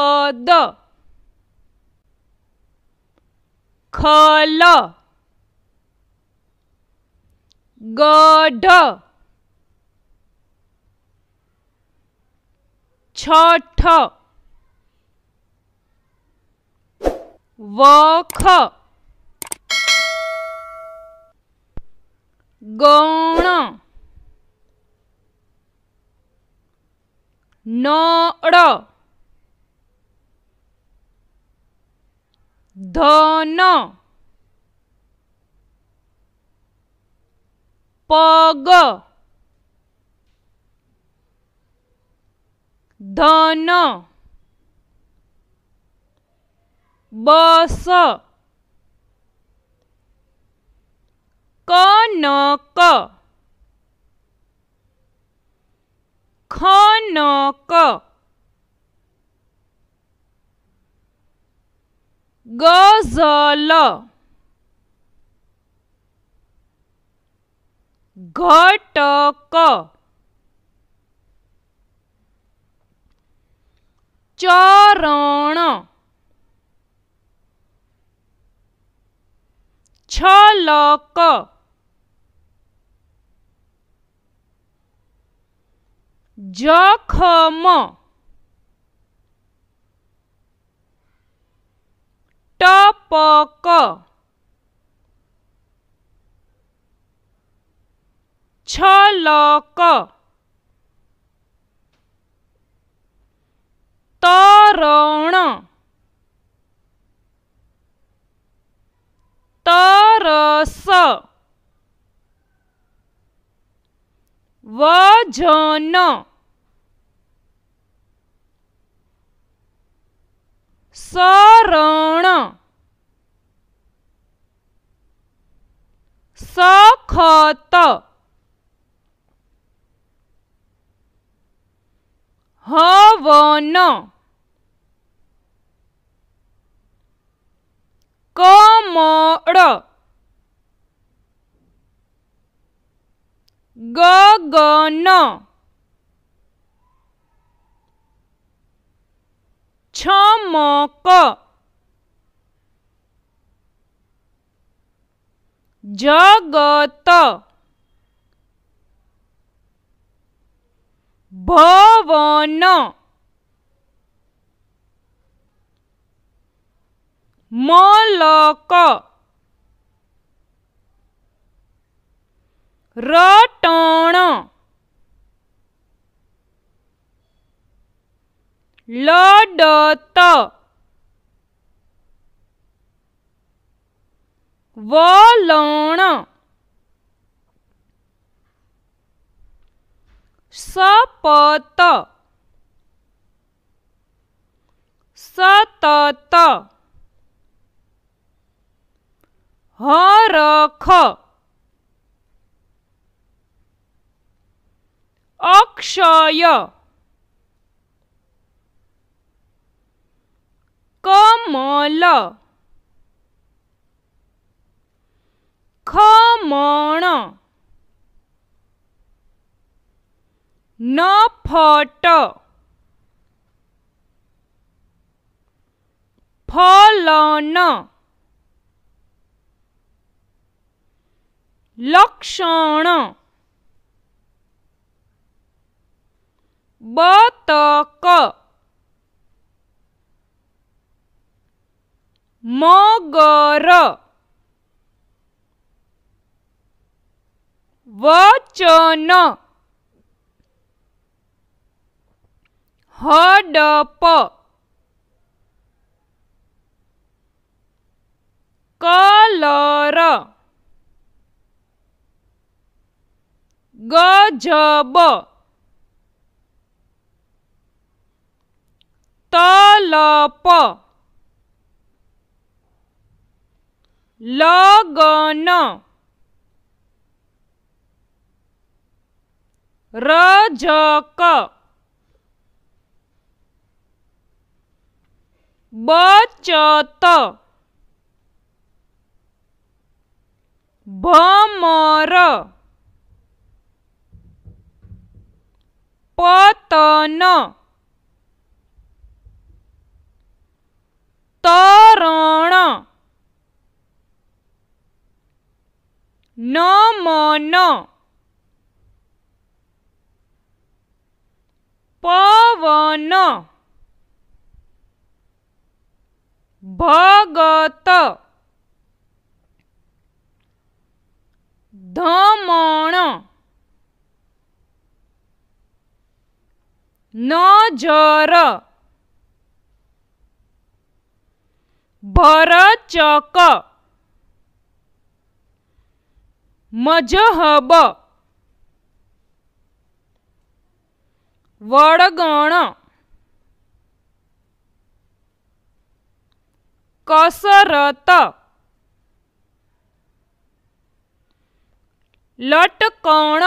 पद खल गढ़ छठ वख गौण नड़ दोनों पग धन बस कनक खनक गजल घटक चरण छलक जखम पक क छ तरण तरस वजन शरण વખત હવન કમળ ગગન છમક জগত ভবন মলক রটণ লডত वलौण सपत सतत हरख अक्षय कमल मण न फट फलन लक्षण बतक मगर વચન હડપ કલર ગજબ તલપ લગન रजक बचत भमर पतन तरण नमन भवन भगत धमण नजर भरचक मजहब वड़गण कसरत लटकण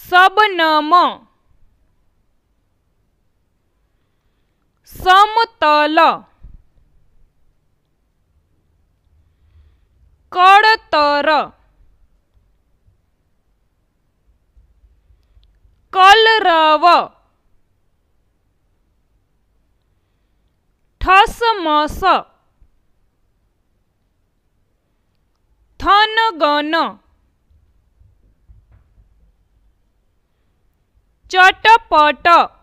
सबनम समतल कड़तर कलरव थसमस थनगन चटपट